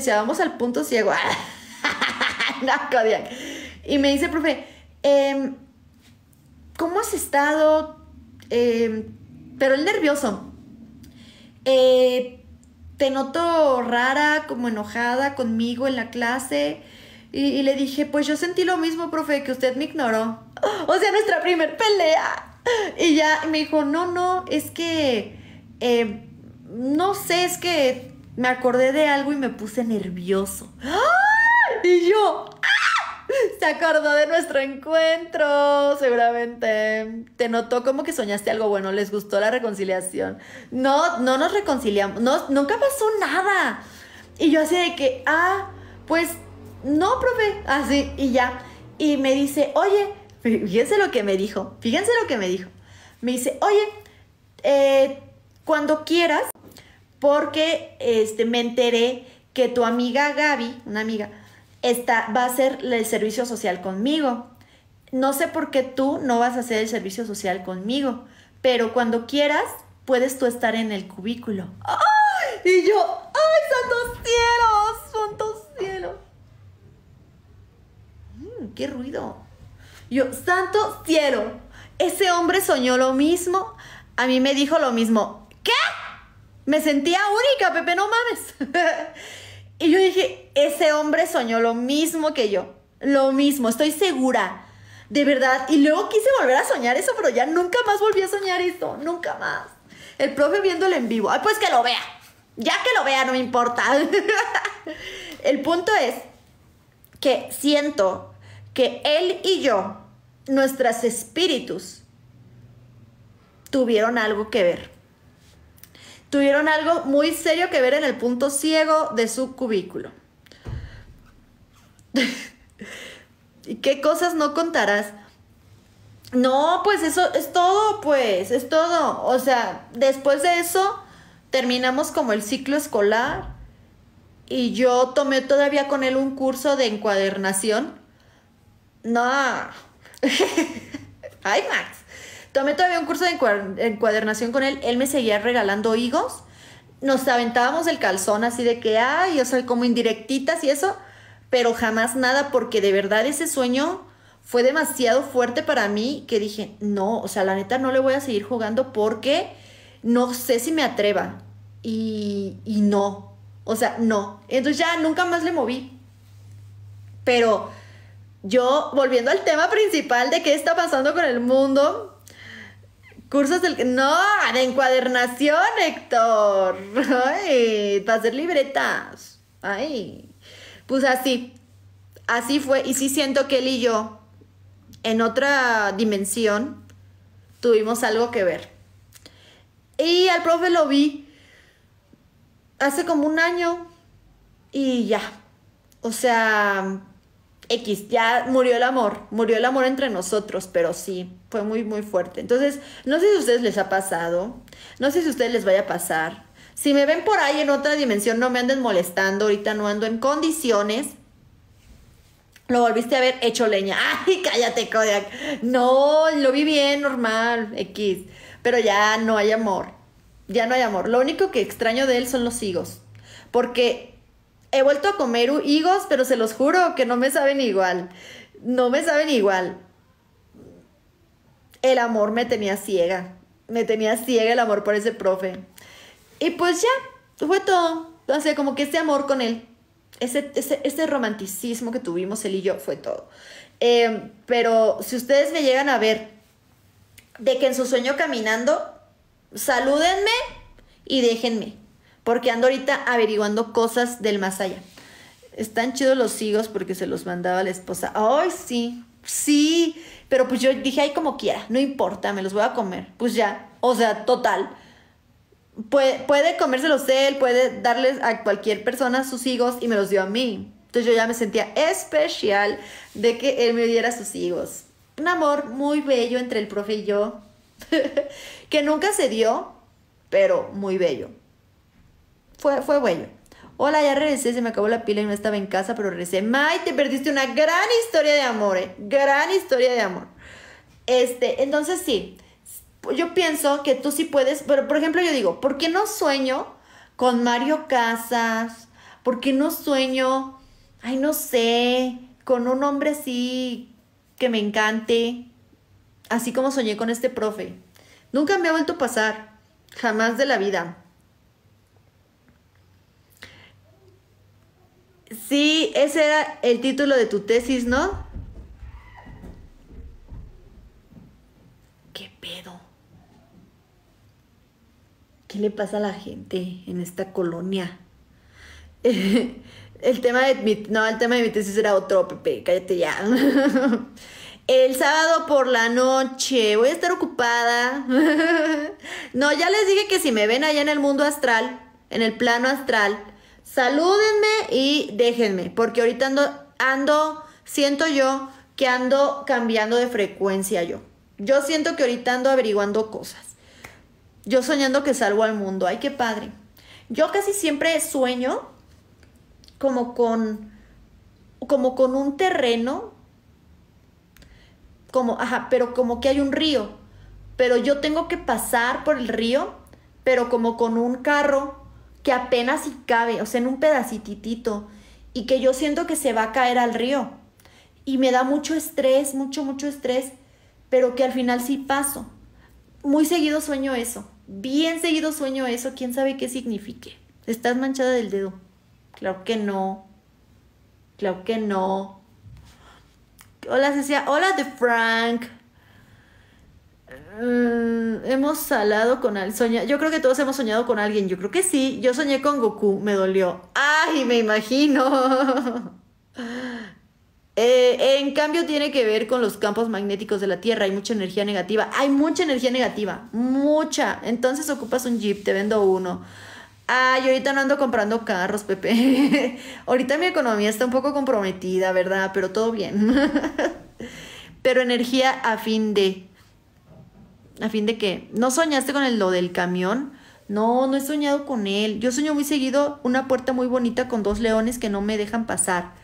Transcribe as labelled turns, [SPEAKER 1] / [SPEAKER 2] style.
[SPEAKER 1] se vamos al punto ciego. no, Y me dice, profe, em, ¿cómo has estado? Em, pero el nervioso. Eh, te noto rara, como enojada conmigo en la clase. Y, le dije, pues yo sentí lo mismo, profe, que usted me ignoró. O sea, nuestra primer pelea. Y ya me dijo, no, no, es que, em, no sé, es que me acordé de algo y me puse nervioso. ¡Ah! Y yo, ¡ah! se acordó de nuestro encuentro, seguramente. Te notó como que soñaste algo bueno, les gustó la reconciliación. No, no nos reconciliamos, nunca pasó nada. Y yo así de que, ah, pues no, profe, así y ya. Y me dice, oye, fíjense lo que me dijo, fíjense lo que me dijo. Me dice, oye, eh, cuando quieras, porque este, me enteré que tu amiga Gaby, una amiga, está, va a hacer el servicio social conmigo. No sé por qué tú no vas a hacer el servicio social conmigo, pero cuando quieras, puedes tú estar en el cubículo. ¡Ay! Y yo, ¡ay, santos cielo, ¡Santos cielo. Mm, ¡Qué ruido! Yo, ¡santo cielo! Ese hombre soñó lo mismo, a mí me dijo lo mismo. Me sentía única, Pepe, no mames. y yo dije, ese hombre soñó lo mismo que yo, lo mismo, estoy segura, de verdad. Y luego quise volver a soñar eso, pero ya nunca más volví a soñar Eso, nunca más. El profe viéndolo en vivo, ay, pues que lo vea, ya que lo vea, no me importa. El punto es que siento que él y yo, nuestros espíritus, tuvieron algo que ver tuvieron algo muy serio que ver en el punto ciego de su cubículo. ¿Y qué cosas no contarás? No, pues eso es todo, pues, es todo. O sea, después de eso terminamos como el ciclo escolar y yo tomé todavía con él un curso de encuadernación. No. Ay, Max. Tomé todavía un curso de encuadernación con él. Él me seguía regalando higos. Nos aventábamos el calzón así de que, ay, o sea, como indirectitas y eso. Pero jamás nada porque de verdad ese sueño fue demasiado fuerte para mí que dije, no, o sea, la neta no le voy a seguir jugando porque no sé si me atreva. Y, y no, o sea, no. Entonces ya nunca más le moví. Pero yo, volviendo al tema principal de qué está pasando con el mundo, Cursos del... No, de encuadernación, Héctor. Ay, para hacer libretas. Ay. Pues así. Así fue. Y sí siento que él y yo, en otra dimensión, tuvimos algo que ver. Y al profe lo vi hace como un año y ya. O sea, X, ya murió el amor, murió el amor entre nosotros, pero sí, fue muy, muy fuerte. Entonces, no sé si a ustedes les ha pasado, no sé si a ustedes les vaya a pasar. Si me ven por ahí en otra dimensión, no me anden molestando, ahorita no ando en condiciones. Lo volviste a ver hecho leña. ¡Ay, cállate, Kodiak! No, lo vi bien, normal, X. Pero ya no hay amor. Ya no hay amor. Lo único que extraño de él son los higos. Porque he vuelto a comer higos, pero se los juro que no me saben igual. No me saben igual. El amor me tenía ciega. Me tenía ciega el amor por ese profe. Y pues ya, fue todo. O sea, como que ese amor con él, ese, romanticismo que tuvimos él y yo, fue todo. Eh, pero si ustedes me llegan a ver de que en su sueño caminando, salúdenme y déjenme porque ando ahorita averiguando cosas del más allá. Están chidos los higos porque se los mandaba la esposa. Ay, sí, sí, pero pues yo dije, ahí como quiera, no importa, me los voy a comer. Pues ya, o sea, total. Puede, puede comérselos él, puede darles a cualquier persona sus higos y me los dio a mí. Entonces yo ya me sentía especial de que él me diera sus higos. Un amor muy bello entre el profe y yo, que nunca se dio, pero muy bello fue, fue Hola, ya regresé, se me acabó la pila y no estaba en casa, pero regresé. May, te perdiste una gran historia de amor, ¿eh? Gran historia de amor. Este, entonces sí, yo pienso que tú sí puedes, pero por ejemplo yo digo, ¿por qué no sueño con Mario Casas? ¿Por qué no sueño, ay, no sé, con un hombre así que me encante? Así como soñé con este profe. Nunca me ha vuelto a pasar, jamás de la vida. Sí, ese era el título de tu tesis, ¿no? ¿Qué pedo? ¿Qué le pasa a la gente en esta colonia? el tema de mi, no, el tema de mi tesis era otro, Pepe, cállate ya. El sábado por la noche voy a estar ocupada. No, ya les dije que si me ven allá en el mundo astral, en el plano astral, salúdenme y déjenme, porque ahorita ando, siento yo que ando cambiando de frecuencia yo. Yo siento que ahorita ando averiguando cosas. Yo soñando que salgo al mundo, ay, qué padre. Yo casi siempre sueño como con, como con un terreno, como, ajá, pero como que hay un río, pero yo tengo que pasar por el río, pero como con un carro que apenas si cabe, o sea, en un pedacititito, y que yo siento que se va a caer al río. Y me da mucho estrés, mucho, mucho estrés, pero que al final sí paso. Muy seguido sueño eso, bien seguido sueño eso, quién sabe qué signifique. Estás manchada del dedo. Claro que no. Claro que no. Hola Cecia, hola de Frank hemos salado con al Yo creo que todos hemos soñado con alguien. Yo creo que sí. Yo soñé con Goku. Me dolió. Ay, me imagino. Eh, en cambio, tiene que ver con los campos magnéticos de la Tierra. Hay mucha energía negativa. Hay mucha energía negativa. Mucha. Entonces ocupas un jeep. Te vendo uno. Ay, ahorita no ando comprando carros, Pepe. ahorita mi economía está un poco comprometida, ¿verdad? Pero todo bien. Pero energía a fin de a fin de que no soñaste con el, lo del camión. No, no he soñado con él. Yo sueño muy seguido una puerta muy bonita con dos leones que no me dejan pasar.